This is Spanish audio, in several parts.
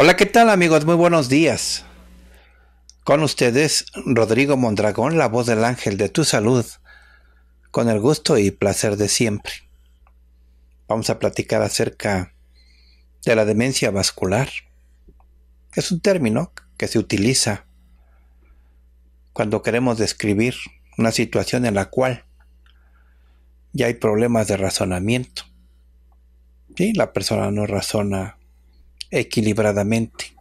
Hola, ¿qué tal amigos? Muy buenos días. Con ustedes, Rodrigo Mondragón, la voz del ángel de tu salud, con el gusto y placer de siempre. Vamos a platicar acerca de la demencia vascular. Es un término que se utiliza cuando queremos describir una situación en la cual ya hay problemas de razonamiento. Y La persona no razona equilibradamente.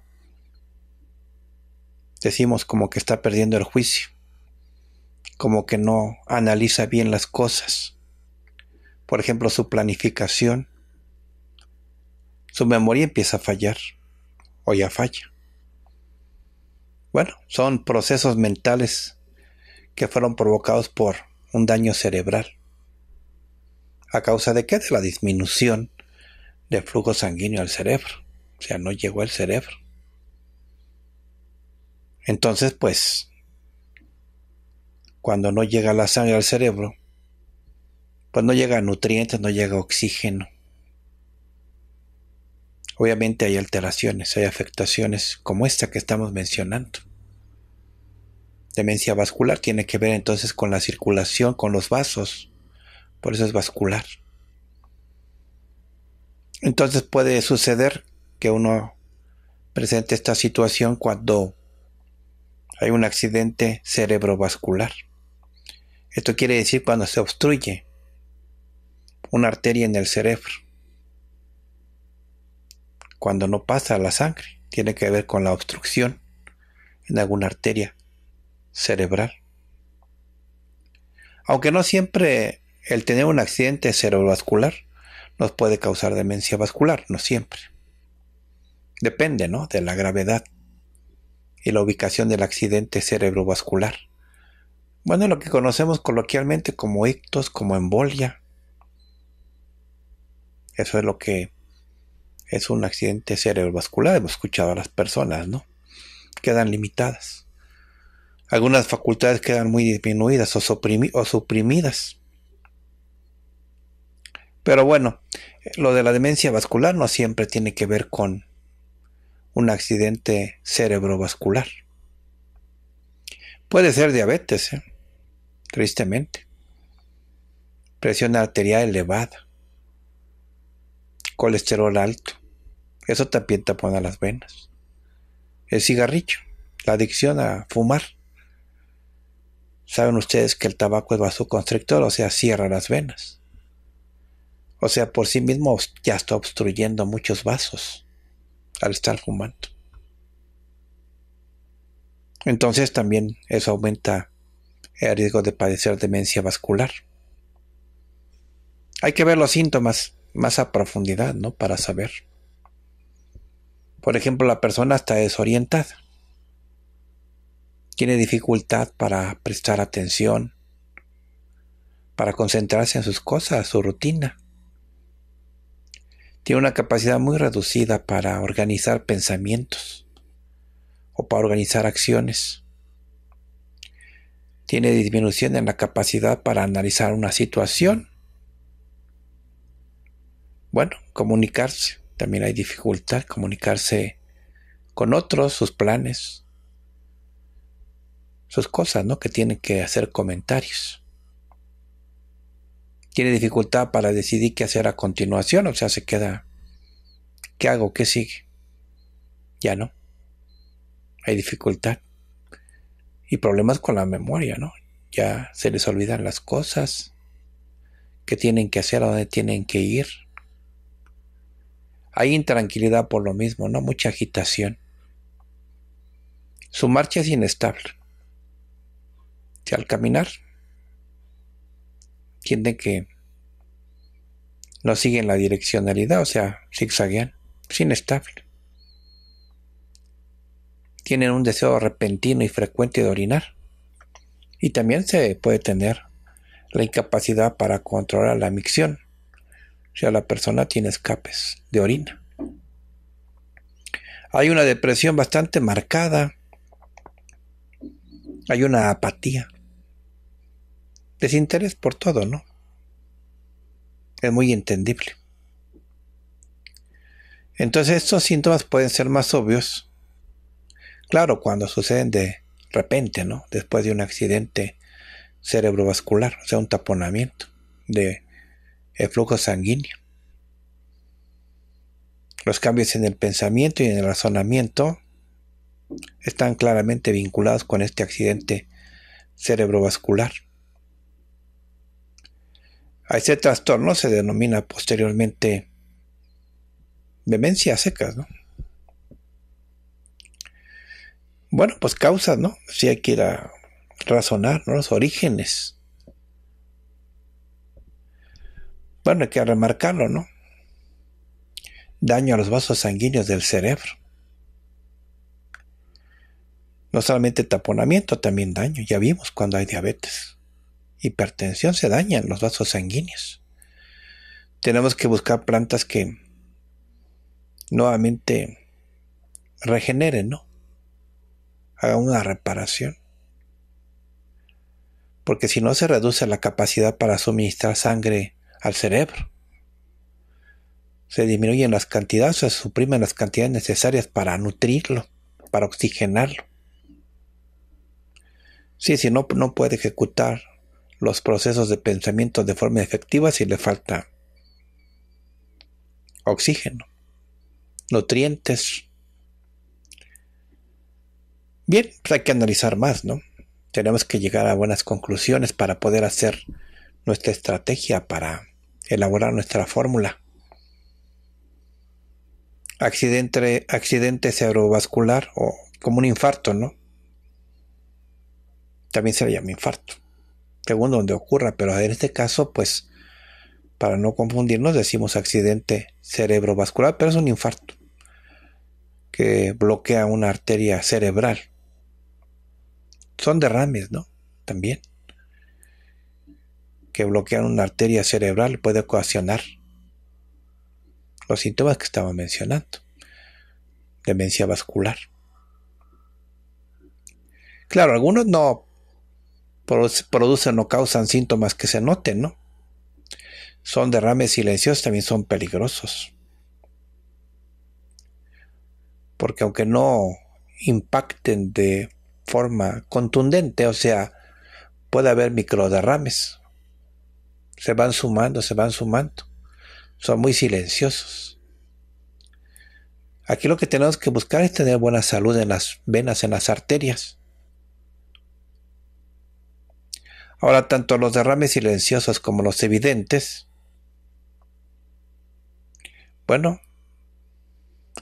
Decimos como que está perdiendo el juicio, como que no analiza bien las cosas. Por ejemplo, su planificación, su memoria empieza a fallar o ya falla. Bueno, son procesos mentales que fueron provocados por un daño cerebral. ¿A causa de qué? De la disminución del flujo sanguíneo al cerebro. O sea, no llegó al cerebro. Entonces, pues, cuando no llega la sangre al cerebro, pues no llega nutrientes, no llega oxígeno. Obviamente hay alteraciones, hay afectaciones como esta que estamos mencionando. Demencia vascular tiene que ver entonces con la circulación, con los vasos. Por eso es vascular. Entonces puede suceder que uno presente esta situación cuando hay un accidente cerebrovascular. Esto quiere decir cuando se obstruye una arteria en el cerebro. Cuando no pasa la sangre, tiene que ver con la obstrucción en alguna arteria cerebral. Aunque no siempre el tener un accidente cerebrovascular nos puede causar demencia vascular, no siempre. Depende, ¿no? De la gravedad y la ubicación del accidente cerebrovascular. Bueno, lo que conocemos coloquialmente como ictus, como embolia. Eso es lo que es un accidente cerebrovascular. Hemos escuchado a las personas, ¿no? Quedan limitadas. Algunas facultades quedan muy disminuidas o, o suprimidas. Pero bueno, lo de la demencia vascular no siempre tiene que ver con un accidente cerebrovascular. Puede ser diabetes, ¿eh? tristemente. Presión arterial elevada. Colesterol alto. Eso también tapona las venas. El cigarrillo. La adicción a fumar. Saben ustedes que el tabaco es vasoconstrictor, o sea, cierra las venas. O sea, por sí mismo ya está obstruyendo muchos vasos al estar fumando. Entonces también eso aumenta el riesgo de padecer demencia vascular. Hay que ver los síntomas más a profundidad, ¿no? Para saber. Por ejemplo, la persona está desorientada. Tiene dificultad para prestar atención, para concentrarse en sus cosas, su rutina tiene una capacidad muy reducida para organizar pensamientos o para organizar acciones. Tiene disminución en la capacidad para analizar una situación. Bueno, comunicarse. También hay dificultad comunicarse con otros, sus planes, sus cosas, ¿no? Que tienen que hacer comentarios tiene dificultad para decidir qué hacer a continuación, o sea, se queda, ¿qué hago? ¿Qué sigue? Ya no. Hay dificultad. Y problemas con la memoria, ¿no? Ya se les olvidan las cosas, qué tienen que hacer, a dónde tienen que ir. Hay intranquilidad por lo mismo, ¿no? Mucha agitación. Su marcha es inestable. Si al caminar tienden que no siguen la direccionalidad, o sea, zigzaguean, es inestable. Tienen un deseo repentino y frecuente de orinar. Y también se puede tener la incapacidad para controlar la micción. O sea, la persona tiene escapes de orina. Hay una depresión bastante marcada. Hay una apatía desinterés por todo, ¿no? Es muy entendible. Entonces estos síntomas pueden ser más obvios. Claro, cuando suceden de repente, ¿no? Después de un accidente cerebrovascular, o sea, un taponamiento de flujo sanguíneo. Los cambios en el pensamiento y en el razonamiento están claramente vinculados con este accidente cerebrovascular. A ese trastorno se denomina posteriormente demencia secas, ¿no? Bueno, pues causas, ¿no? Si hay que ir a razonar, ¿no? Los orígenes. Bueno, hay que remarcarlo, ¿no? Daño a los vasos sanguíneos del cerebro. No solamente taponamiento, también daño. Ya vimos cuando hay diabetes hipertensión se dañan los vasos sanguíneos. Tenemos que buscar plantas que nuevamente regeneren, ¿no? Hagan una reparación. Porque si no se reduce la capacidad para suministrar sangre al cerebro. Se disminuyen las cantidades, se suprimen las cantidades necesarias para nutrirlo, para oxigenarlo. Sí, si no, no puede ejecutar los procesos de pensamiento de forma efectiva si le falta oxígeno, nutrientes. Bien, pues hay que analizar más, ¿no? Tenemos que llegar a buenas conclusiones para poder hacer nuestra estrategia, para elaborar nuestra fórmula. Accidente, accidente cerebrovascular o como un infarto, ¿no? También se le llama infarto según donde ocurra, pero en este caso, pues, para no confundirnos, decimos accidente cerebrovascular, pero es un infarto que bloquea una arteria cerebral. Son derrames, ¿no? También. Que bloquean una arteria cerebral puede ocasionar los síntomas que estaba mencionando. Demencia vascular. Claro, algunos no producen o causan síntomas que se noten, ¿no? Son derrames silenciosos, también son peligrosos. Porque aunque no impacten de forma contundente, o sea, puede haber microderrames. Se van sumando, se van sumando. Son muy silenciosos. Aquí lo que tenemos que buscar es tener buena salud en las venas, en las arterias Ahora, tanto los derrames silenciosos como los evidentes, bueno,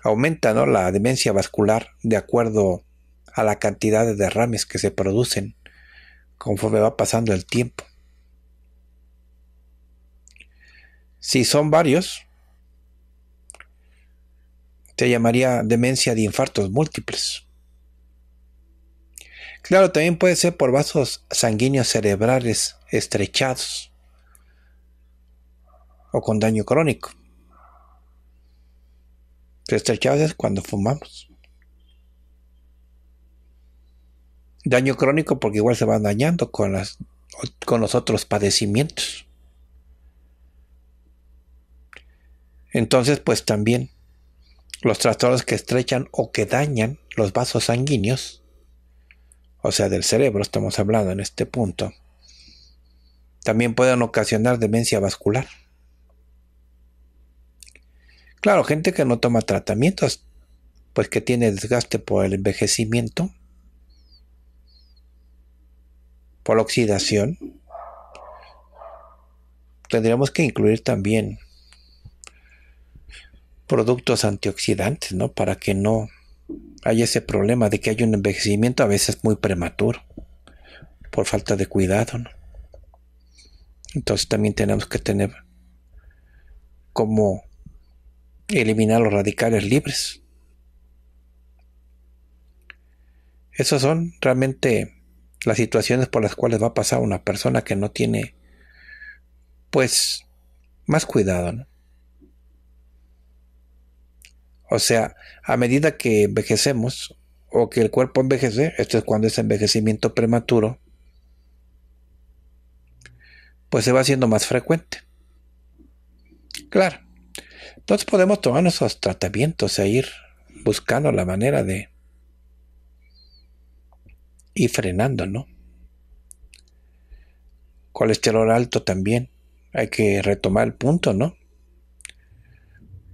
aumenta la demencia vascular de acuerdo a la cantidad de derrames que se producen conforme va pasando el tiempo. Si son varios, te llamaría demencia de infartos múltiples. Claro, también puede ser por vasos sanguíneos cerebrales estrechados o con daño crónico. Estrechados es cuando fumamos. Daño crónico porque igual se van dañando con, con los otros padecimientos. Entonces, pues también los trastornos que estrechan o que dañan los vasos sanguíneos o sea del cerebro, estamos hablando en este punto, también pueden ocasionar demencia vascular. Claro, gente que no toma tratamientos, pues que tiene desgaste por el envejecimiento, por oxidación, tendríamos que incluir también productos antioxidantes, ¿no? Para que no hay ese problema de que hay un envejecimiento a veces muy prematuro por falta de cuidado. Entonces también tenemos que tener cómo eliminar los radicales libres. Esas son realmente las situaciones por las cuales va a pasar una persona que no tiene, pues, más cuidado. ¿no? O sea, a medida que envejecemos o que el cuerpo envejece, esto es cuando es envejecimiento prematuro, pues se va haciendo más frecuente. Claro. Entonces podemos tomar nuestros tratamientos e ir buscando la manera de ir frenando, ¿no? Colesterol alto también. Hay que retomar el punto, ¿no?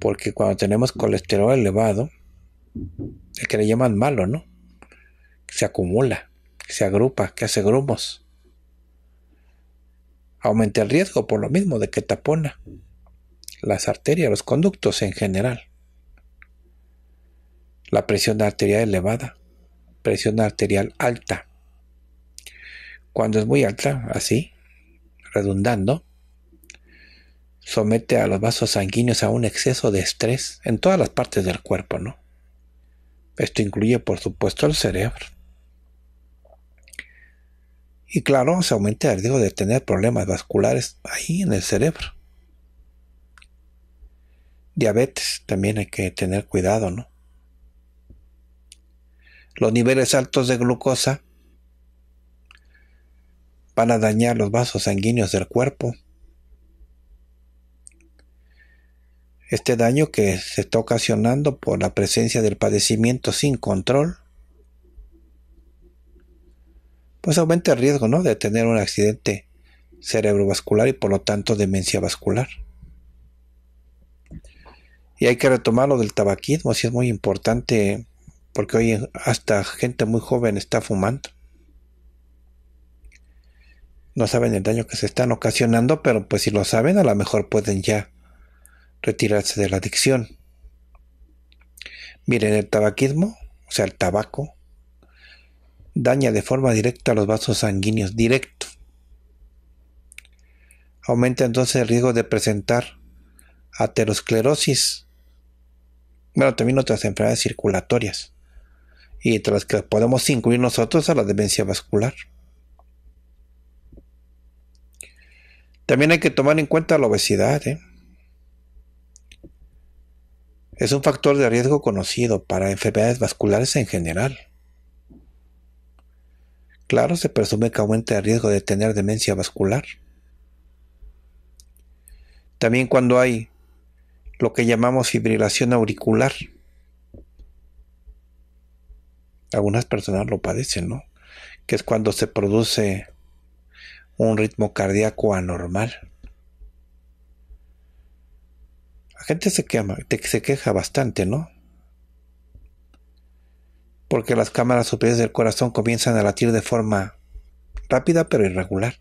Porque cuando tenemos colesterol elevado, el que le llaman malo, ¿no? Se acumula, se agrupa, que hace grumos. Aumenta el riesgo por lo mismo de que tapona las arterias, los conductos en general. La presión arterial elevada, presión arterial alta. Cuando es muy alta, así, redundando, somete a los vasos sanguíneos a un exceso de estrés en todas las partes del cuerpo, ¿no? Esto incluye, por supuesto, el cerebro. Y claro, se aumenta el riesgo de tener problemas vasculares ahí en el cerebro. Diabetes, también hay que tener cuidado, ¿no? Los niveles altos de glucosa van a dañar los vasos sanguíneos del cuerpo, Este daño que se está ocasionando por la presencia del padecimiento sin control, pues aumenta el riesgo ¿no? de tener un accidente cerebrovascular y por lo tanto demencia vascular. Y hay que retomar lo del tabaquismo, si es muy importante, porque hoy hasta gente muy joven está fumando. No saben el daño que se están ocasionando, pero pues si lo saben, a lo mejor pueden ya retirarse de la adicción. Miren, el tabaquismo, o sea, el tabaco, daña de forma directa los vasos sanguíneos, directo. Aumenta entonces el riesgo de presentar aterosclerosis, bueno, también otras enfermedades circulatorias, y entre que podemos incluir nosotros a la demencia vascular. También hay que tomar en cuenta la obesidad, ¿eh? Es un factor de riesgo conocido para enfermedades vasculares en general. Claro, se presume que aumenta el riesgo de tener demencia vascular. También cuando hay lo que llamamos fibrilación auricular. Algunas personas lo padecen, ¿no? Que es cuando se produce un ritmo cardíaco anormal. gente se, se queja bastante, ¿no? Porque las cámaras superiores del corazón comienzan a latir de forma rápida pero irregular,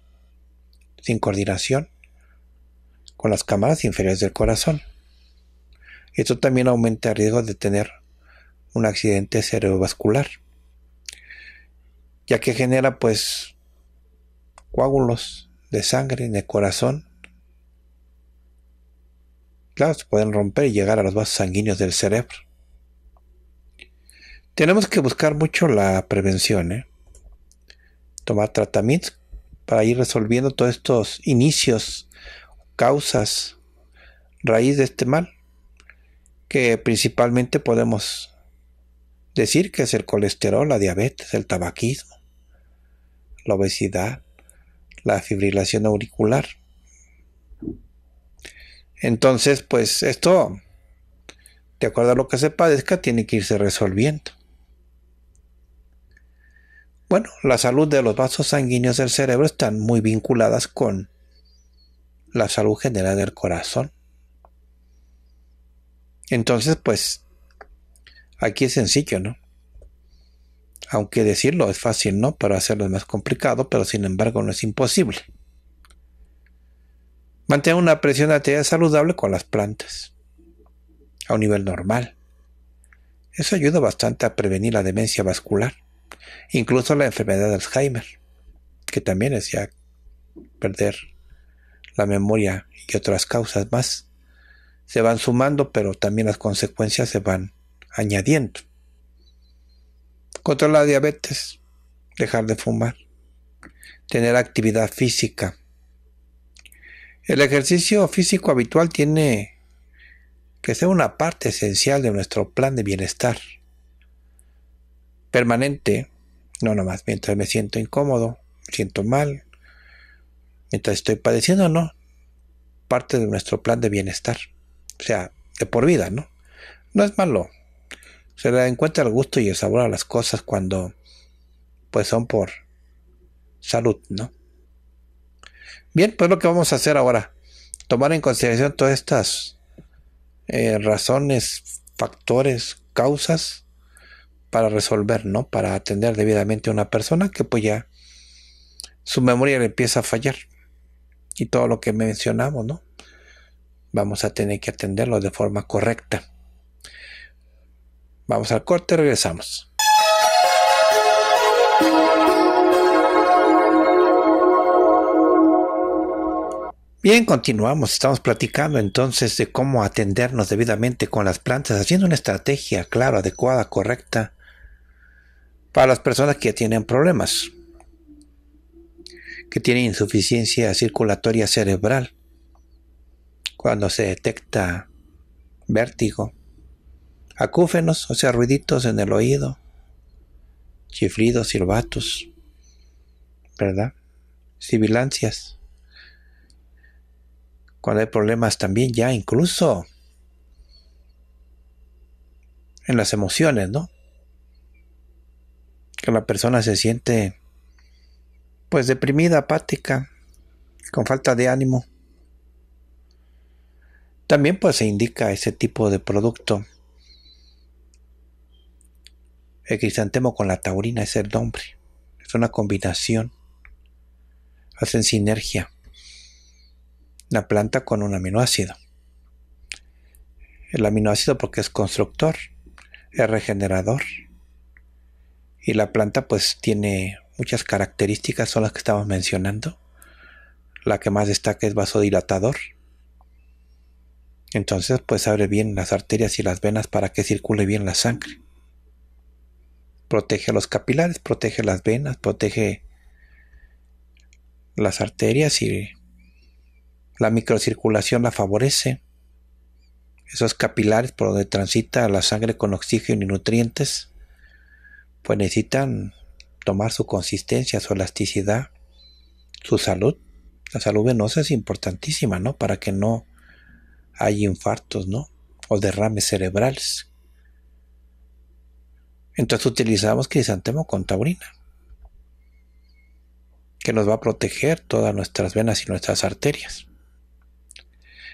sin coordinación con las cámaras inferiores del corazón. Esto también aumenta el riesgo de tener un accidente cerebrovascular, ya que genera pues coágulos de sangre en el corazón claro, se pueden romper y llegar a los vasos sanguíneos del cerebro. Tenemos que buscar mucho la prevención, ¿eh? tomar tratamientos para ir resolviendo todos estos inicios, causas, raíz de este mal, que principalmente podemos decir que es el colesterol, la diabetes, el tabaquismo, la obesidad, la fibrilación auricular. Entonces, pues esto, de acuerdo a lo que se padezca, tiene que irse resolviendo. Bueno, la salud de los vasos sanguíneos del cerebro están muy vinculadas con la salud general del corazón. Entonces, pues, aquí es sencillo, ¿no? Aunque decirlo es fácil, ¿no? Para hacerlo es más complicado, pero sin embargo no es imposible. Mantén una presión arterial saludable con las plantas, a un nivel normal. Eso ayuda bastante a prevenir la demencia vascular, incluso la enfermedad de Alzheimer, que también es ya perder la memoria y otras causas más. Se van sumando, pero también las consecuencias se van añadiendo. Controlar la diabetes, dejar de fumar, tener actividad física, el ejercicio físico habitual tiene que ser una parte esencial de nuestro plan de bienestar. Permanente, no nomás mientras me siento incómodo, siento mal, mientras estoy padeciendo, no. Parte de nuestro plan de bienestar. O sea, de por vida, ¿no? No es malo. Se le encuentra el gusto y el sabor a las cosas cuando pues son por salud, ¿no? Bien, pues lo que vamos a hacer ahora, tomar en consideración todas estas eh, razones, factores, causas para resolver, ¿no? Para atender debidamente a una persona que pues ya su memoria le empieza a fallar. Y todo lo que mencionamos, ¿no? Vamos a tener que atenderlo de forma correcta. Vamos al corte, regresamos. Bien, continuamos. Estamos platicando entonces de cómo atendernos debidamente con las plantas, haciendo una estrategia, clara, adecuada, correcta, para las personas que tienen problemas, que tienen insuficiencia circulatoria cerebral, cuando se detecta vértigo, acúfenos, o sea, ruiditos en el oído, chiflidos, silbatos, ¿verdad? Sibilancias cuando hay problemas también ya incluso en las emociones, ¿no? Que la persona se siente pues deprimida, apática, con falta de ánimo. También pues se indica ese tipo de producto. El crisantemo con la taurina es el nombre. Es una combinación. Hacen sinergia la planta con un aminoácido. El aminoácido porque es constructor, es regenerador. Y la planta pues tiene muchas características, son las que estamos mencionando. La que más destaca es vasodilatador. Entonces pues abre bien las arterias y las venas para que circule bien la sangre. Protege los capilares, protege las venas, protege las arterias y la microcirculación la favorece. Esos capilares por donde transita la sangre con oxígeno y nutrientes, pues necesitan tomar su consistencia, su elasticidad, su salud. La salud venosa es importantísima, ¿no? Para que no haya infartos, ¿no? O derrames cerebrales. Entonces utilizamos crisantemo con taurina, que nos va a proteger todas nuestras venas y nuestras arterias.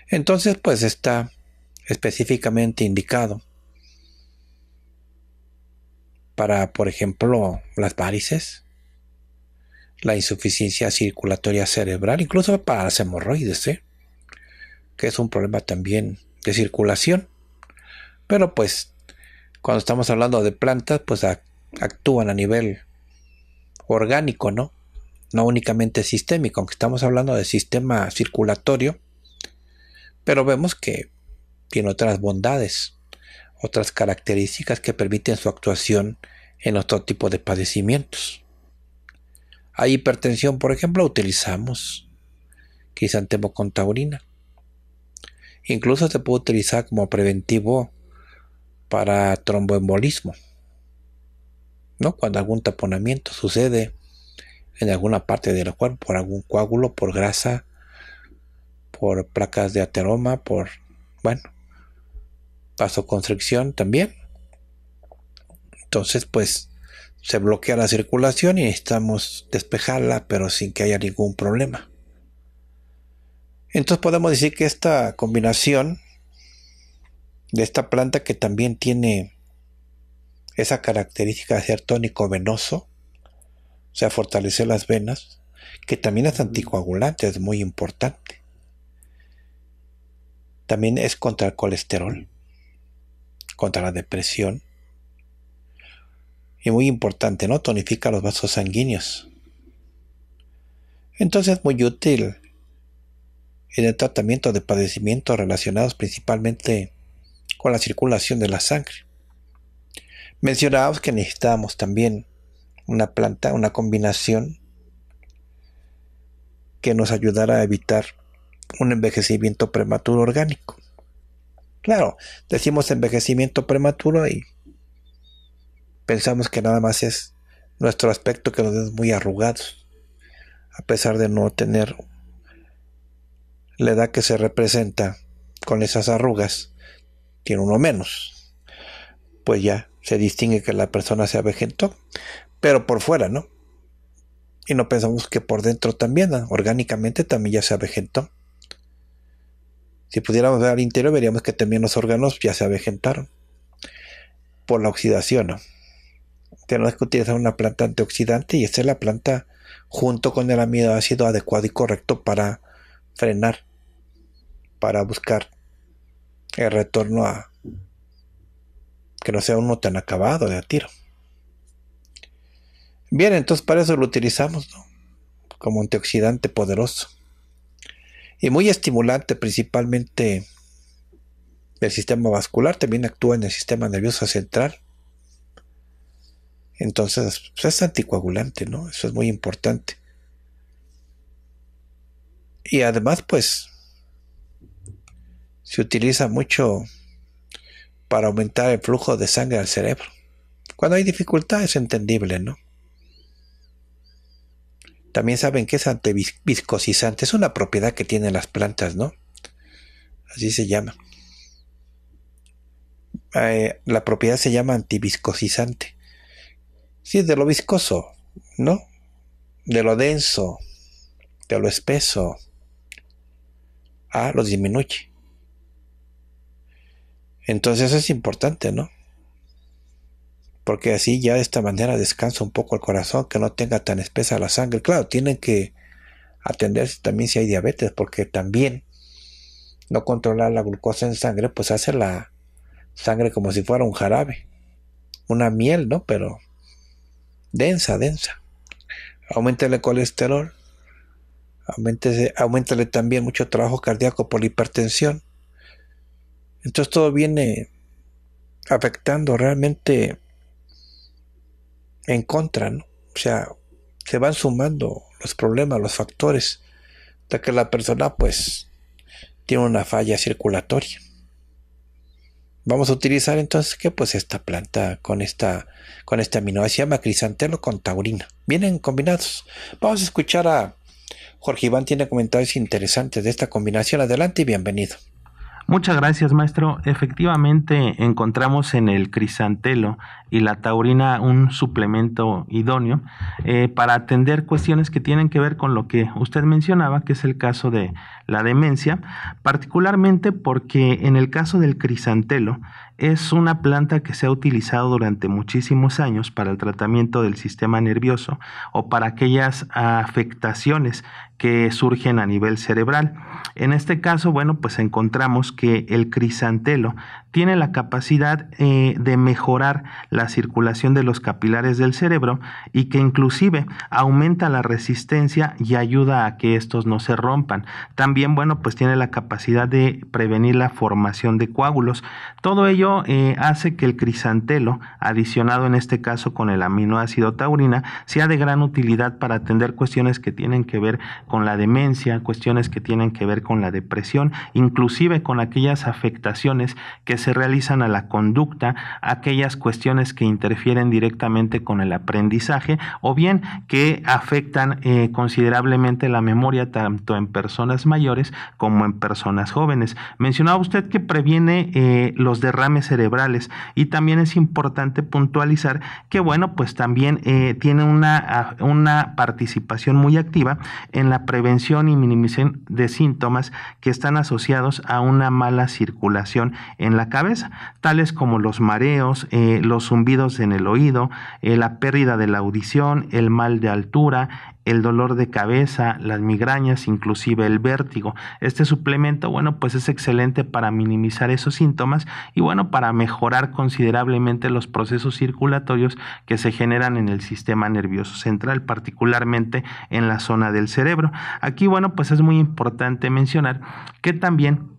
Entonces, pues está específicamente indicado para, por ejemplo, las varices, la insuficiencia circulatoria cerebral, incluso para las hemorroides, ¿eh? que es un problema también de circulación. Pero pues, cuando estamos hablando de plantas, pues actúan a nivel orgánico, ¿no? No únicamente sistémico, aunque estamos hablando de sistema circulatorio, pero vemos que tiene otras bondades, otras características que permiten su actuación en otro tipo de padecimientos. Hay hipertensión, por ejemplo, utilizamos crisantemo con taurina. Incluso se puede utilizar como preventivo para tromboembolismo. ¿no? Cuando algún taponamiento sucede en alguna parte del cuerpo, por algún coágulo, por grasa por placas de ateroma, por, bueno, vasoconstricción también. Entonces, pues se bloquea la circulación y necesitamos despejarla, pero sin que haya ningún problema. Entonces podemos decir que esta combinación de esta planta que también tiene esa característica de ser tónico venoso, o sea, fortalecer las venas, que también es anticoagulante, es muy importante. También es contra el colesterol, contra la depresión. Y muy importante, ¿no? Tonifica los vasos sanguíneos. Entonces es muy útil en el tratamiento de padecimientos relacionados principalmente con la circulación de la sangre. Mencionábamos que necesitábamos también una planta, una combinación que nos ayudara a evitar un envejecimiento prematuro orgánico. Claro, decimos envejecimiento prematuro y pensamos que nada más es nuestro aspecto que nos es muy arrugados, a pesar de no tener la edad que se representa con esas arrugas, tiene uno menos. Pues ya se distingue que la persona se avejentó, pero por fuera, ¿no? Y no pensamos que por dentro también, orgánicamente también ya se avejentó. Si pudiéramos ver al interior, veríamos que también los órganos ya se avejentaron por la oxidación. Tenemos que utilizar una planta antioxidante y esta es la planta junto con el aminoácido adecuado y correcto para frenar, para buscar el retorno a que no sea uno tan acabado de a tiro. Bien, entonces para eso lo utilizamos como antioxidante poderoso y muy estimulante principalmente el sistema vascular, también actúa en el sistema nervioso central. Entonces, pues, es anticoagulante, ¿no? Eso es muy importante. Y además, pues, se utiliza mucho para aumentar el flujo de sangre al cerebro. Cuando hay dificultad es entendible, ¿no? También saben que es antiviscosizante, es una propiedad que tienen las plantas, ¿no? Así se llama. Eh, la propiedad se llama antiviscosizante. Sí, de lo viscoso, ¿no? De lo denso, de lo espeso. Ah, los disminuye. Entonces es importante, ¿no? porque así ya de esta manera descansa un poco el corazón, que no tenga tan espesa la sangre. Claro, tienen que atenderse también si hay diabetes, porque también no controlar la glucosa en sangre, pues hace la sangre como si fuera un jarabe, una miel, ¿no? Pero densa, densa. Aumenta el colesterol, aumenta también mucho trabajo cardíaco por la hipertensión. Entonces todo viene afectando realmente en contra, O sea, se van sumando los problemas, los factores, de que la persona pues tiene una falla circulatoria. Vamos a utilizar entonces que pues esta planta con esta con esta aminoácido se crisantelo con taurina. Vienen combinados. Vamos a escuchar a Jorge Iván tiene comentarios interesantes de esta combinación. Adelante y bienvenido. Muchas gracias, maestro. Efectivamente, encontramos en el crisantelo y la taurina un suplemento idóneo eh, para atender cuestiones que tienen que ver con lo que usted mencionaba, que es el caso de la demencia, particularmente porque en el caso del crisantelo es una planta que se ha utilizado durante muchísimos años para el tratamiento del sistema nervioso o para aquellas afectaciones que surgen a nivel cerebral. En este caso, bueno, pues encontramos que el crisantelo tiene la capacidad eh, de mejorar la circulación de los capilares del cerebro y que inclusive aumenta la resistencia y ayuda a que estos no se rompan. También, bueno, pues tiene la capacidad de prevenir la formación de coágulos. Todo ello eh, hace que el crisantelo, adicionado en este caso con el aminoácido taurina, sea de gran utilidad para atender cuestiones que tienen que ver con la demencia, cuestiones que tienen que ver con la depresión, inclusive con aquellas afectaciones que se realizan a la conducta, aquellas cuestiones que interfieren directamente con el aprendizaje o bien que afectan eh, considerablemente la memoria tanto en personas mayores como en personas jóvenes. Mencionaba usted que previene eh, los derrames cerebrales y también es importante puntualizar que bueno, pues también eh, tiene una, ah, una participación muy activa en la prevención y minimización de síntomas que están asociados a una mala circulación en la cabeza, tales como los mareos, eh, los zumbidos en el oído, eh, la pérdida de la audición, el mal de altura, el dolor de cabeza, las migrañas, inclusive el vértigo. Este suplemento, bueno, pues es excelente para minimizar esos síntomas y bueno, para mejorar considerablemente los procesos circulatorios que se generan en el sistema nervioso central, particularmente en la zona del cerebro. Aquí, bueno, pues es muy importante mencionar que también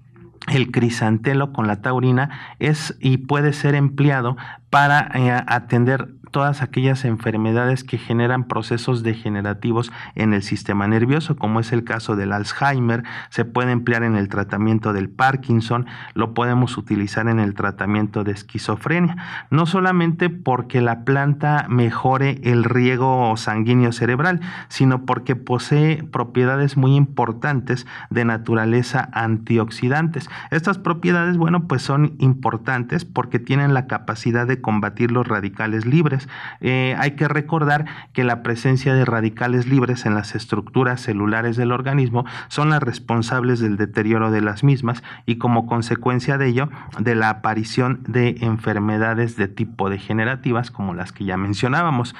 el crisantelo con la taurina es y puede ser empleado para eh, atender todas aquellas enfermedades que generan procesos degenerativos en el sistema nervioso, como es el caso del Alzheimer, se puede emplear en el tratamiento del Parkinson, lo podemos utilizar en el tratamiento de esquizofrenia, no solamente porque la planta mejore el riego sanguíneo cerebral, sino porque posee propiedades muy importantes de naturaleza antioxidantes. Estas propiedades, bueno, pues son importantes porque tienen la capacidad de combatir los radicales libres eh, hay que recordar que la presencia de radicales libres en las estructuras celulares del organismo son las responsables del deterioro de las mismas y como consecuencia de ello de la aparición de enfermedades de tipo degenerativas como las que ya mencionábamos.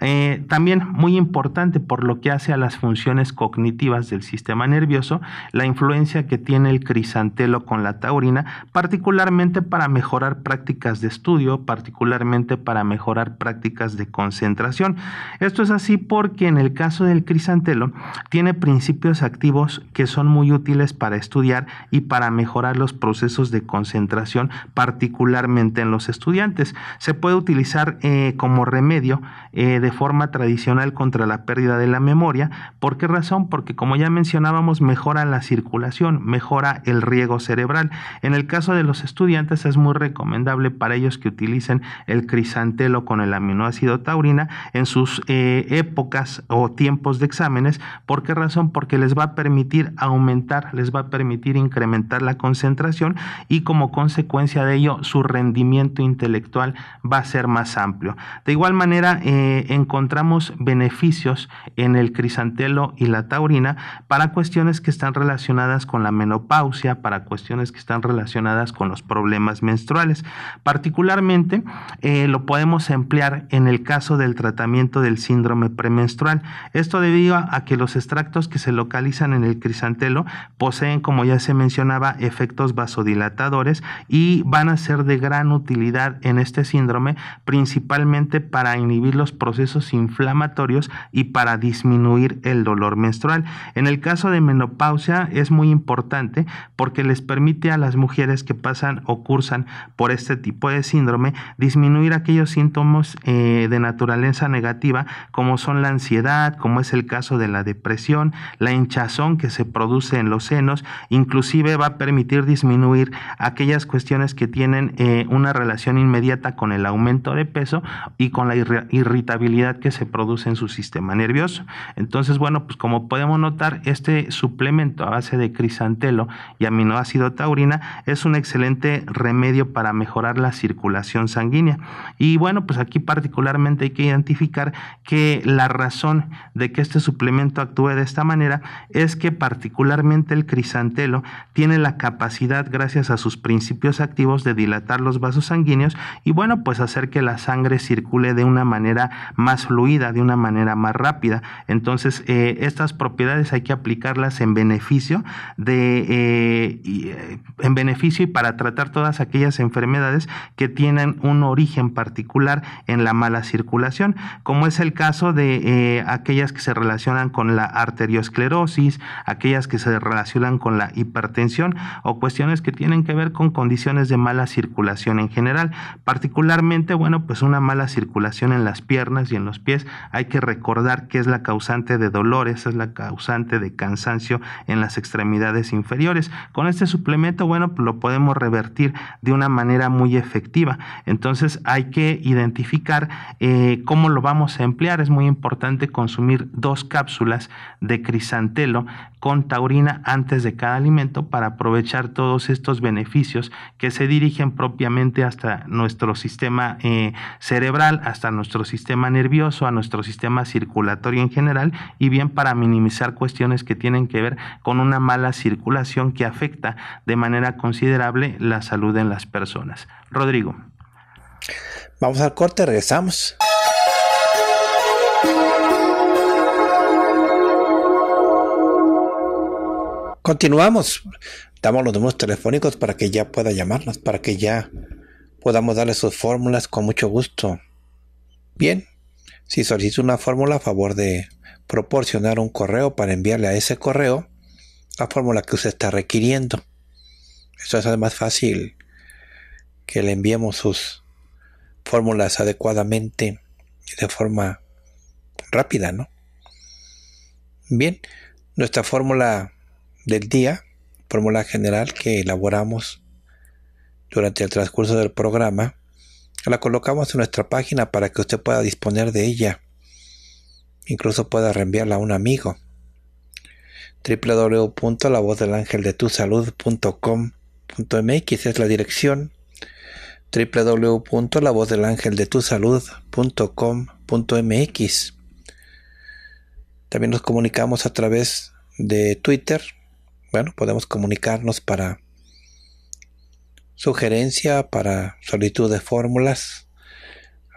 Eh, también muy importante por lo que hace a las funciones cognitivas del sistema nervioso, la influencia que tiene el crisantelo con la taurina, particularmente para mejorar prácticas de estudio, particularmente para mejorar prácticas de concentración. Esto es así porque en el caso del crisantelo tiene principios activos que son muy útiles para estudiar y para mejorar los procesos de concentración, particularmente en los estudiantes. Se puede utilizar eh, como remedio eh, de forma tradicional contra la pérdida de la memoria. ¿Por qué razón? Porque como ya mencionábamos, mejora la circulación, mejora el riego cerebral. En el caso de los estudiantes es muy recomendable para ellos que utilicen el crisantelo con el aminoácido taurina en sus eh, épocas o tiempos de exámenes. ¿Por qué razón? Porque les va a permitir aumentar, les va a permitir incrementar la concentración y como consecuencia de ello su rendimiento intelectual va a ser más amplio. De igual manera eh, encontramos beneficios en el crisantelo y la taurina para cuestiones que están relacionadas con la menopausia, para cuestiones que están relacionadas con los problemas menstruales. Particularmente eh, lo podemos emplear en el caso del tratamiento del síndrome premenstrual. Esto debido a que los extractos que se localizan en el crisantelo poseen, como ya se mencionaba, efectos vasodilatadores y van a ser de gran utilidad en este síndrome, principalmente para inhibir los procesos inflamatorios y para disminuir el dolor menstrual. En el caso de menopausia es muy importante porque les permite a las mujeres que pasan o cursan por este tipo de síndrome disminuir aquellos síntomas eh, de naturaleza negativa, como son la ansiedad, como es el caso de la depresión, la hinchazón que se produce en los senos, inclusive va a permitir disminuir aquellas cuestiones que tienen eh, una relación inmediata con el aumento de peso y con la irritabilidad que se produce en su sistema nervioso. Entonces, bueno, pues como podemos notar, este suplemento a base de crisantelo y aminoácido taurina es un excelente remedio para mejorar la circulación sanguínea. Y bueno, pues aquí particularmente hay que identificar que la razón de que este suplemento actúe de esta manera es que particularmente el crisantelo tiene la capacidad, gracias a sus principios activos, de dilatar los vasos sanguíneos y bueno, pues hacer que la sangre circule de una manera más fluida, de una manera más rápida. Entonces, eh, estas propiedades hay que aplicarlas en beneficio de eh, y, eh, en beneficio y para tratar todas aquellas enfermedades que tienen un origen particular en la mala circulación, como es el caso de eh, aquellas que se relacionan con la arteriosclerosis, aquellas que se relacionan con la hipertensión o cuestiones que tienen que ver con condiciones de mala circulación en general. Particularmente, bueno, pues una mala circulación en las piernas y en los pies. Hay que recordar que es la causante de dolores, es la causante de cansancio en las extremidades inferiores. Con este suplemento, bueno, pues lo podemos revertir de una manera muy efectiva. Entonces hay que identificar eh, cómo lo vamos a emplear. Es muy importante consumir dos cápsulas de crisantelo con taurina antes de cada alimento para aprovechar todos estos beneficios que se dirigen propiamente hasta nuestro sistema eh, cerebral, hasta nuestro sistema nervioso, a nuestro sistema circulatorio en general y bien para minimizar cuestiones que tienen que ver con una mala circulación que afecta de manera considerable la salud en las personas. Rodrigo. Vamos al corte, regresamos. Continuamos. Damos los números telefónicos para que ya pueda llamarnos, para que ya podamos darle sus fórmulas con mucho gusto. Bien, si solicita una fórmula a favor de proporcionar un correo para enviarle a ese correo la fórmula que usted está requiriendo. Eso es además fácil que le enviemos sus fórmulas adecuadamente y de forma rápida, ¿no? Bien, nuestra fórmula del día, fórmula general que elaboramos durante el transcurso del programa, la colocamos en nuestra página para que usted pueda disponer de ella. Incluso pueda reenviarla a un amigo. www.lavozdelangeldetusalud.com.mx es la dirección www.lavozdelangeldetusalud.com.mx. También nos comunicamos a través de Twitter. Bueno, podemos comunicarnos para sugerencia, para solicitud de fórmulas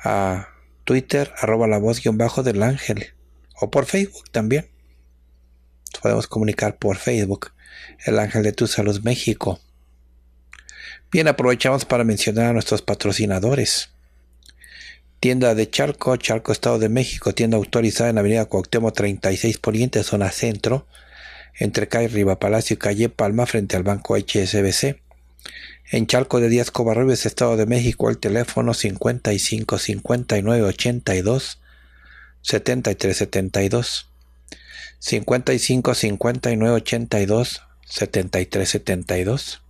a Twitter, arroba la voz guión bajo del ángel. O por Facebook también. podemos comunicar por Facebook, el ángel de tu salud México. Bien, aprovechamos para mencionar a nuestros patrocinadores. Tienda de Charco, Charco Estado de México, tienda autorizada en Avenida Cuauhtémoc 36 Poniente, zona centro, entre calle Riva Palacio y calle Palma, frente al banco HSBC. En Charco de Díaz Covarrubias, Estado de México, el teléfono 55 59 82 73 72. 55 59 82 73 72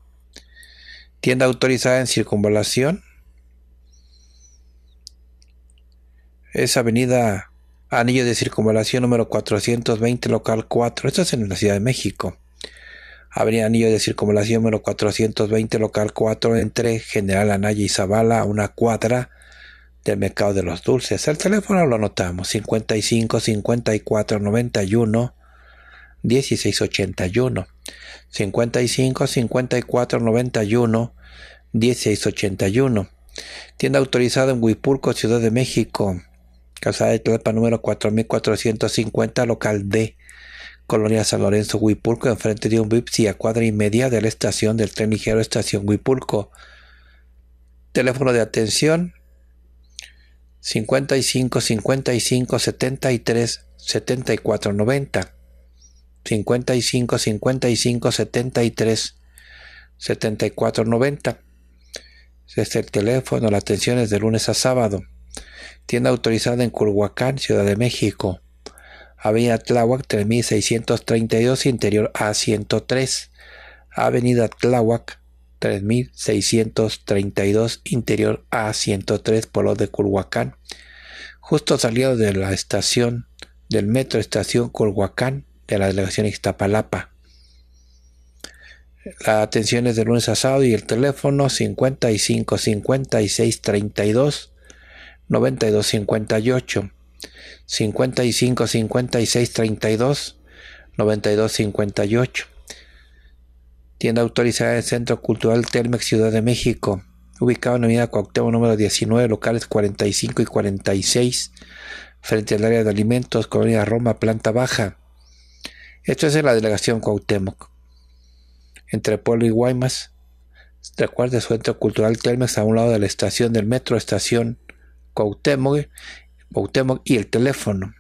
tienda autorizada en circunvalación es avenida Anillo de Circunvalación número 420, local 4. Esto es en la Ciudad de México. Avenida Anillo de Circunvalación número 420, local 4, entre General Anaya y Zavala, una cuadra del mercado de los dulces. El teléfono lo anotamos, 55 54 91 1681, 55 54 91 1681. Tienda autorizada en Huipulco, Ciudad de México. casada de Tlalpa número 4450, local D. Colonia San Lorenzo, Huipulco, enfrente de un Vipsi a cuadra y media de la estación del tren ligero Estación Huipulco. Teléfono de atención 55 55 73 74 90. 55 55 73 74 90. Es el teléfono, la atención es de lunes a sábado. Tienda autorizada en Culhuacán, Ciudad de México. Avenida Tláhuac 3632, interior A103. Avenida Tláhuac 3632, interior A103, Pueblo de Culhuacán. Justo salido de la estación del metro Estación Culhuacán, de la delegación Iztapalapa. La atención es de lunes a sábado y el teléfono 55 56 32 92 58. 55 56 32 92 58. Tienda autorizada del Centro Cultural Telmex Ciudad de México, ubicado en la avenida Cuauhtémoc número 19, locales 45 y 46, frente al área de alimentos, Colonia Roma, planta baja esto es en la delegación Cuauhtémoc. Entre Pueblo y Guaymas, recuerde su centro cultural Telmex a un lado de la estación del metro, estación Cuauhtémoc, y el teléfono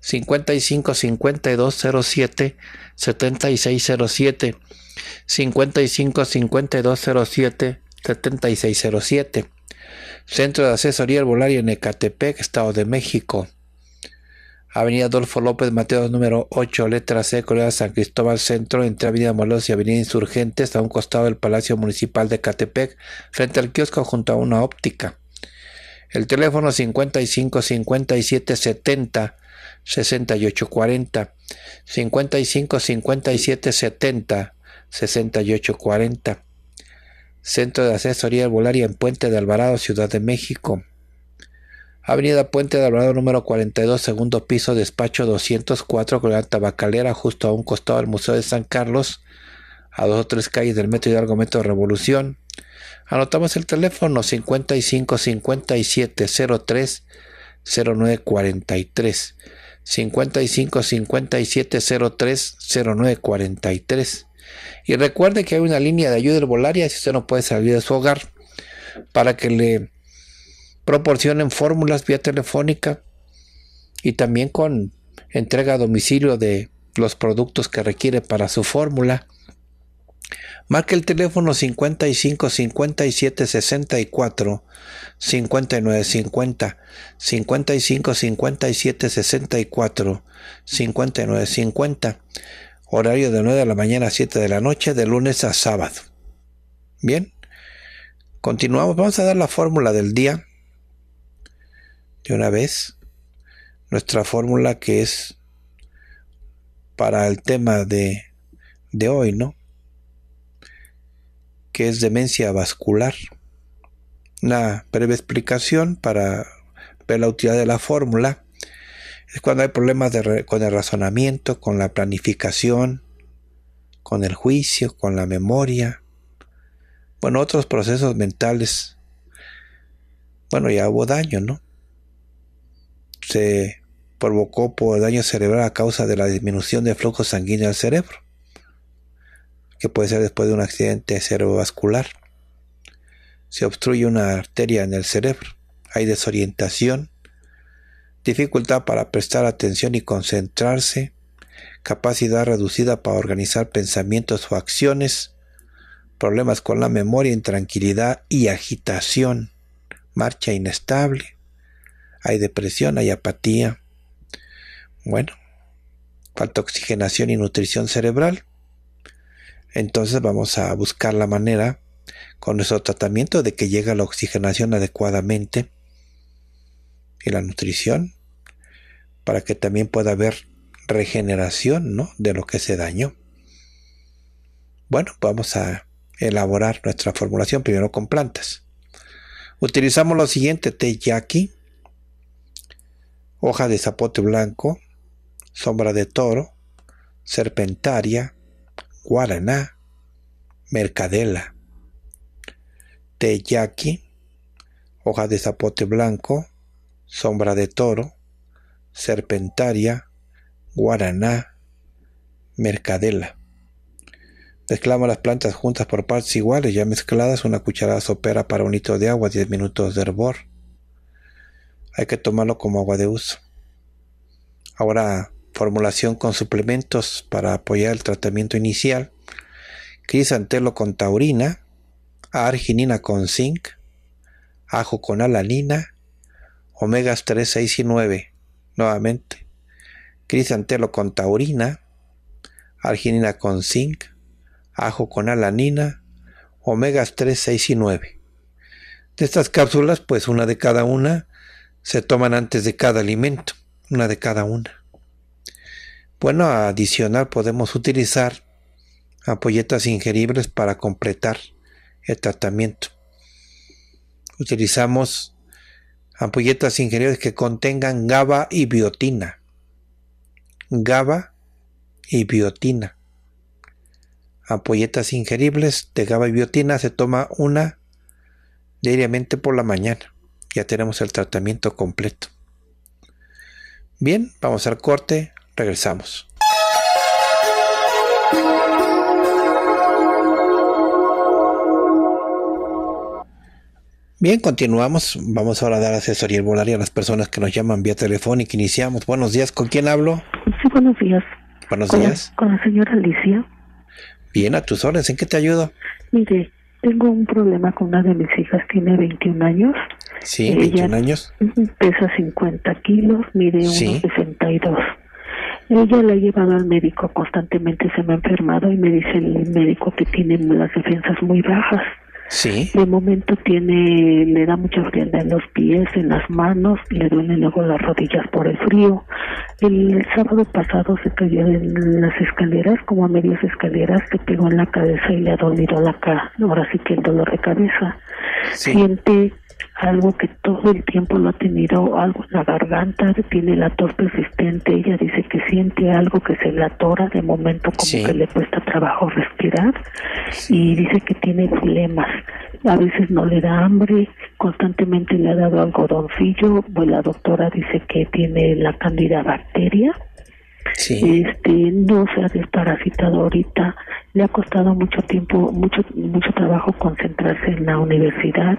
55 5207 7607 55 5207 7607 Centro de Asesoría Herbolaria en Ecatepec, Estado de México Avenida Adolfo López Mateos, número 8, letra C, Colonia San Cristóbal Centro, entre Avenida Molos y Avenida Insurgentes, a un costado del Palacio Municipal de Catepec, frente al kiosco junto a una óptica. El teléfono 55 57 70 68 40 55 57 70 68 40 Centro de Asesoría Arbolaria en Puente de Alvarado, Ciudad de México Avenida Puente de Alvarado número 42, segundo piso, despacho 204, con la tabacalera, justo a un costado del Museo de San Carlos, a dos o tres calles del Metro de Metro de Revolución. Anotamos el teléfono 55 57 03 0943. 55 03 0943. Y recuerde que hay una línea de ayuda herbolaria si usted no puede salir de su hogar para que le proporcionen fórmulas vía telefónica y también con entrega a domicilio de los productos que requiere para su fórmula. Marque el teléfono 55 57 64 59 50 55 57 64 59 50 horario de 9 de la mañana a 7 de la noche de lunes a sábado. Bien, continuamos, vamos a dar la fórmula del día de una vez nuestra fórmula que es para el tema de, hoy, ¿no? Que es demencia vascular. Una breve explicación para ver la utilidad de la fórmula. Es cuando hay problemas con el razonamiento, con la planificación, con el juicio, con la memoria, bueno, otros procesos mentales. Bueno, ya hubo daño, ¿no? se provocó por daño cerebral a causa de la disminución del flujo sanguíneo al cerebro, que puede ser después de un accidente cerebrovascular. Se obstruye una arteria en el cerebro, hay desorientación, dificultad para prestar atención y concentrarse, capacidad reducida para organizar pensamientos o acciones, problemas con la memoria, intranquilidad y agitación, marcha inestable, hay depresión, hay apatía. Bueno, falta oxigenación y nutrición cerebral. Entonces vamos a buscar la manera con nuestro tratamiento de que llegue la oxigenación adecuadamente y la nutrición para que también pueda haber regeneración de lo que se dañó. Bueno, vamos a elaborar nuestra formulación primero con plantas. Utilizamos lo siguiente, té yaqui, hoja de zapote blanco, sombra de toro, serpentaria, guaraná, mercadela, teyaki, hoja de zapote blanco, sombra de toro, serpentaria, guaraná, mercadela. Mezclamos las plantas juntas por partes iguales, ya mezcladas, una cucharada sopera para un litro de agua, 10 minutos de hervor hay que tomarlo como agua de uso. Ahora, formulación con suplementos para apoyar el tratamiento inicial, crisantelo con taurina, arginina con zinc, ajo con alanina, omegas 3, 6 y 9, nuevamente, crisantelo con taurina, arginina con zinc, ajo con alanina, omegas 3, 6 y 9. De estas cápsulas, pues una de cada una, se toman antes de cada alimento, una de cada una. Bueno, adicional podemos utilizar ampolletas ingeribles para completar el tratamiento. Utilizamos ampolletas ingeribles que contengan GABA y biotina. GABA y biotina. Ampolletas ingeribles de GABA y biotina se toma una diariamente por la mañana ya tenemos el tratamiento completo. Bien, vamos al corte, regresamos. Bien, continuamos. Vamos ahora a dar asesoría volar a las personas que nos llaman vía telefónica. Iniciamos. Buenos días, ¿con quién hablo? Sí, buenos días. Buenos días. Con la señora Alicia. Bien, a tus órdenes, ¿en qué te ayudo? Tengo un problema con una de mis hijas, tiene 21 años. Sí, 21 años. Pesa 50 kilos, mide 1,62. Ella la ha llevado al médico constantemente, se me ha enfermado y me dice el médico que tiene las defensas muy bajas. Sí. De momento tiene, le da mucha rienda en los pies, en las manos, le duelen luego las rodillas por el frío. El sábado pasado se cayó en las escaleras, como a medias escaleras, que pegó en la cabeza y le ha dolido la cara. Ahora sí que el dolor de cabeza. Siente algo que todo el tiempo lo ha tenido, algo en la garganta, tiene la tos persistente, ella dice que siente algo que se le atora de momento como que le cuesta trabajo respirar y dice que tiene problemas, a veces no le da hambre, constantemente le ha dado algodoncillo, pues la doctora dice que tiene la candida bacteria este, no se ha desparasitado ahorita. Le ha costado mucho tiempo, mucho mucho trabajo concentrarse en la universidad.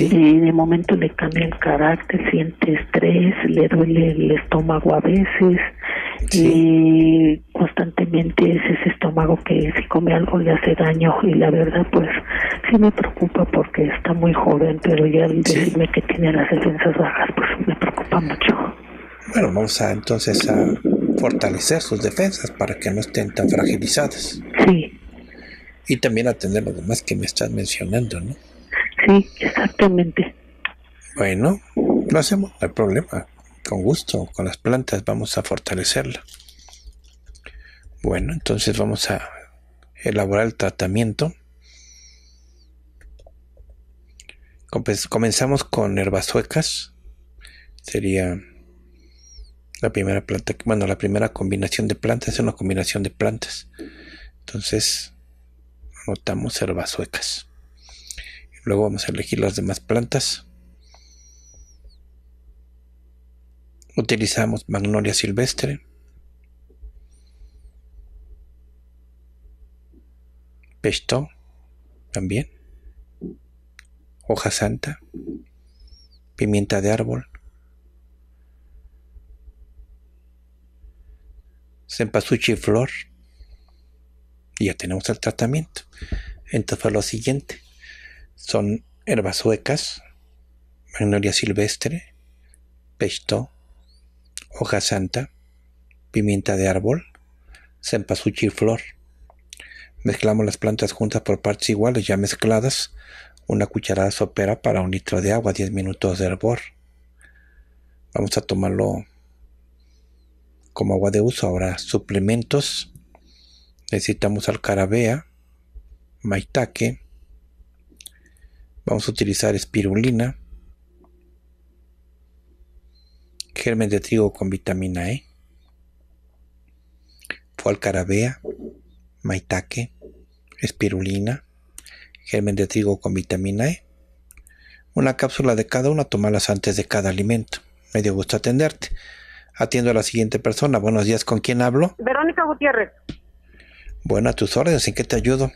y de momento le cambia el carácter, siente estrés, le duele el estómago a veces. Y constantemente ese estómago que si come algo le hace daño y la verdad pues sí me preocupa porque está muy joven pero ya que tiene las defensas bajas pues me preocupa mucho bueno vamos a entonces a fortalecer sus defensas para que no estén tan fragilizadas. Sí. Y también atender lo demás que me estás mencionando, ¿no? Sí, exactamente. Bueno, lo hacemos, no hay problema. Con gusto, con las plantas vamos a fortalecerla. Bueno, entonces vamos a elaborar el tratamiento. Comenzamos con herbas suecas. Sería la primera planta, bueno, la primera combinación de plantas es una combinación de plantas. Entonces, anotamos hierbas suecas. Luego vamos a elegir las demás plantas. Utilizamos magnolia silvestre. Pesto también. Hoja santa. Pimienta de árbol. cempasúchil flor. Y ya tenemos el tratamiento. Entonces lo siguiente. Son herbas suecas, magnolia silvestre, pesto, hoja santa, pimienta de árbol, y flor. Mezclamos las plantas juntas por partes iguales, ya mezcladas, una cucharada sopera para un litro de agua, 10 minutos de hervor. Vamos a tomarlo como agua de uso. Ahora, suplementos. Necesitamos alcarabea, maitake. Vamos a utilizar espirulina. Germen de trigo con vitamina E. Fue alcarabea, maitake, espirulina, germen de trigo con vitamina E. Una cápsula de cada una, tomarlas antes de cada alimento. Me dio gusto atenderte. Atiendo a la siguiente persona. Buenos días, ¿con quién hablo? Verónica Gutiérrez. Bueno, a tus órdenes, ¿en qué te ayudo?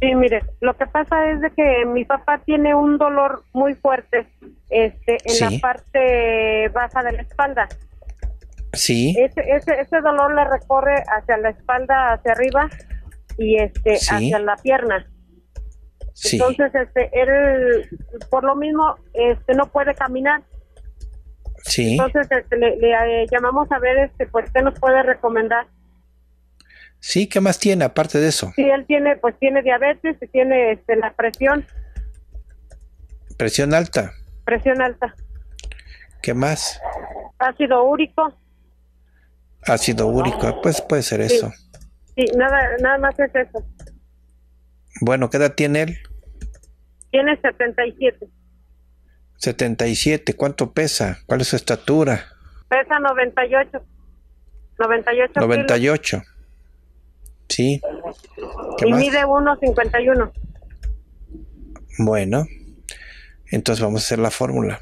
Sí, mire, lo que pasa es de que mi papá tiene un dolor muy fuerte este, en la parte baja de la espalda. Sí. Ese, dolor le recorre hacia la espalda, hacia arriba y este hacia la pierna. Sí. Entonces, este, él por lo mismo este no puede caminar Sí. Entonces este, le, eh, llamamos a ver este, pues, qué nos puede recomendar. Sí, ¿qué más tiene aparte de eso? Sí, él tiene, pues tiene diabetes y tiene este, la presión. Presión alta. Presión alta. ¿Qué más? Ácido úrico. Ácido úrico, pues puede ser eso. Sí, nada, nada más es eso. Bueno, ¿qué edad tiene él? Tiene 77. 77, ¿cuánto pesa? ¿Cuál es su estatura? Pesa 98. 98. 98. Sí. y mide 1,51. Bueno, entonces vamos a hacer la fórmula.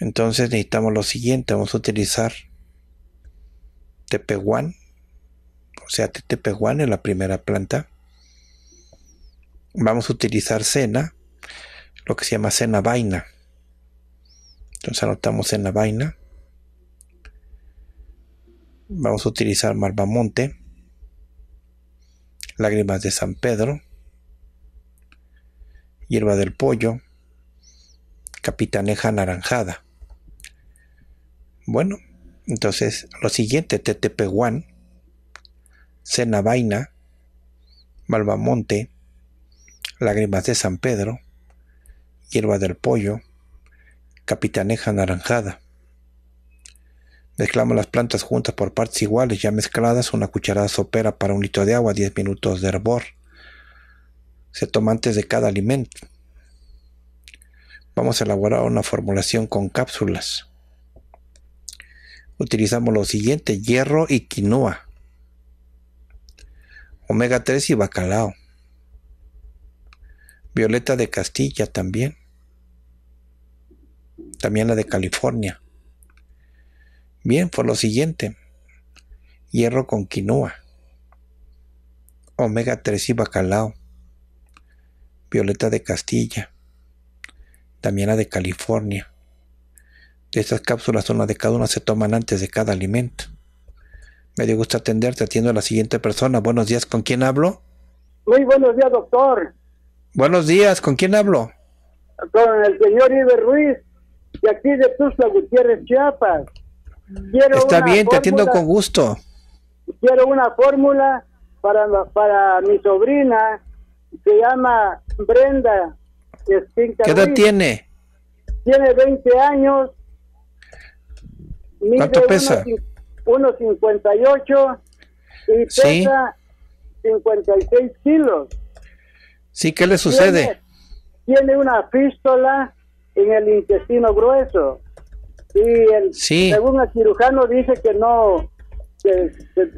Entonces necesitamos lo siguiente, vamos a utilizar TP1, o sea, tp 1 en la primera planta. Vamos a utilizar Sena lo que se llama cena vaina. Entonces anotamos cena vaina. Vamos a utilizar Malvamonte... Lágrimas de San Pedro, Hierba del Pollo, Capitaneja Anaranjada. Bueno, entonces lo siguiente, one, Cena Vaina, Malvamonte, Lágrimas de San Pedro, hierba del pollo, capitaneja anaranjada. Mezclamos las plantas juntas por partes iguales, ya mezcladas, una cucharada sopera para un litro de agua, 10 minutos de hervor. Se toma antes de cada alimento. Vamos a elaborar una formulación con cápsulas. Utilizamos lo siguiente, hierro y quinoa, omega 3 y bacalao, violeta de Castilla también, también la de California. Bien, fue pues lo siguiente, hierro con quinoa, omega 3 y bacalao, violeta de Castilla, también la de California. De estas cápsulas, una de cada una se toman antes de cada alimento. Me dio gusto atenderte, atiendo a la siguiente persona. Buenos días, ¿con quién hablo? Muy buenos días, doctor. Buenos días, ¿con quién hablo? Con el señor Iber Ruiz. Y aquí de Tuxtla Gutiérrez, Chiapas. Quiero Está bien, te atiendo con gusto. Quiero una fórmula para, para mi sobrina, se llama Brenda. ¿Qué edad tiene? Tiene 20 años. ¿Cuánto pesa? 1,58 y pesa 56 kilos. Sí, ¿qué le sucede? Tiene, una pistola en el intestino grueso. Y el, según el cirujano dice que no, que,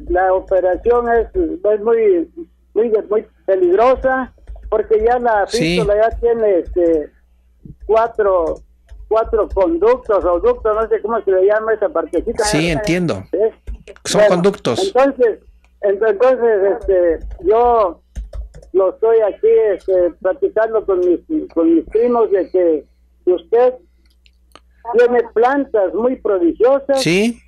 la operación es, muy, muy, muy peligrosa porque ya la fístula ya tiene este, cuatro, cuatro conductos o ductos, no sé cómo se le llama esa partecita. Sí, entiendo. Son conductos. Entonces, entonces este, yo lo estoy aquí este, con con mis primos de que usted tiene plantas muy prodigiosas. Sí.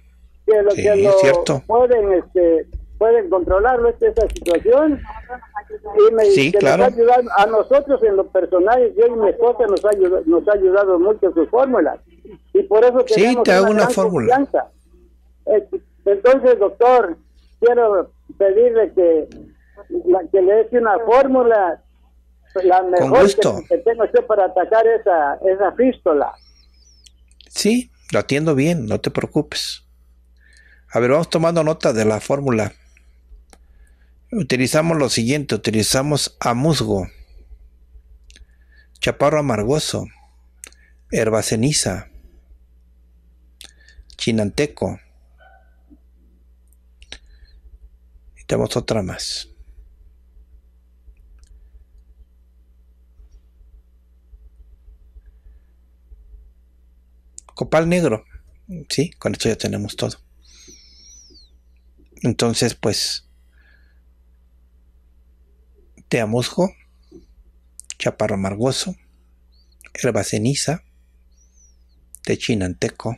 Que lo que lo pueden este pueden controlarlo esta, situación y me, sí, ayudar a nosotros en los personajes, yo y mi esposa nos ha ayudado, nos ha ayudado mucho su fórmula, y por eso que sí, te hago una, fórmula entonces doctor quiero pedirle que que le dé una fórmula la mejor que, para atacar esa, esa Sí, lo atiendo bien, no te preocupes. A ver, vamos tomando nota de la fórmula. Utilizamos lo siguiente, utilizamos musgo chaparro amargoso, herba ceniza, chinanteco. Y tenemos otra más. copal negro. Sí, con esto ya tenemos todo. Entonces, pues, musgo, Chaparro Margoso, Herba Ceniza, Techinanteco,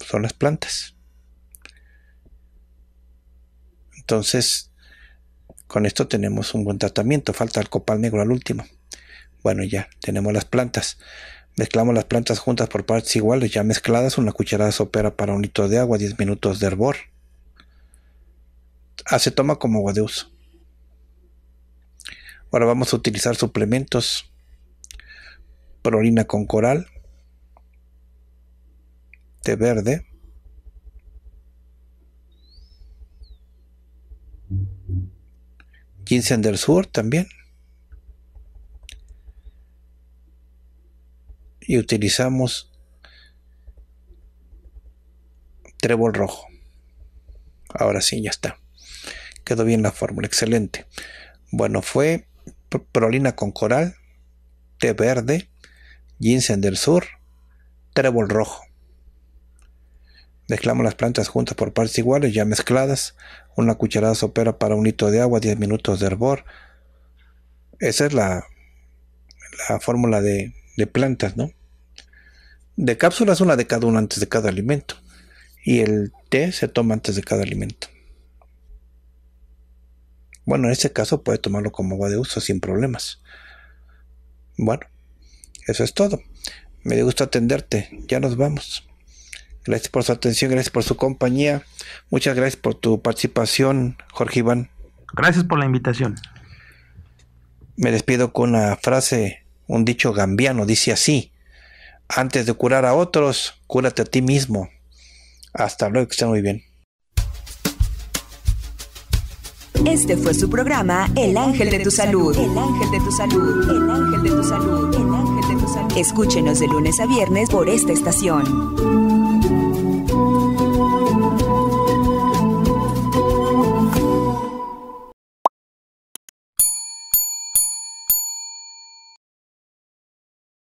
son las plantas. Entonces, con esto tenemos un buen tratamiento. Falta el copal negro al último. Bueno, ya tenemos las plantas. Mezclamos las plantas juntas por partes iguales, ya mezcladas, una cucharada sopera para un litro de agua, 10 minutos de hervor. Ah, se toma como agua de uso. Ahora vamos a utilizar suplementos. Prolina con coral. Té verde. Ginseng del sur también. y utilizamos trébol rojo. Ahora sí, ya está. Quedó bien la fórmula, excelente. Bueno, fue prolina con coral, té verde, ginseng del sur, trébol rojo. Mezclamos las plantas juntas por partes iguales, ya mezcladas. Una cucharada sopera para un litro de agua, 10 minutos de hervor. Esa es la, la fórmula de, de plantas, ¿no? De cápsulas, una de cada uno antes de cada alimento. Y el té se toma antes de cada alimento. Bueno, en este caso puede tomarlo como agua de uso sin problemas. Bueno, eso es todo. Me gusta gusto atenderte. Ya nos vamos. Gracias por su atención, gracias por su compañía. Muchas gracias por tu participación, Jorge Iván. Gracias por la invitación. Me despido con una frase un dicho gambiano dice así, antes de curar a otros, cúrate a ti mismo. Hasta luego, que estén muy bien. Este fue su programa El Ángel de tu Salud. El Ángel de tu Salud. El Ángel de tu Salud. El Ángel de tu Salud. Escúchenos de lunes a viernes por esta estación.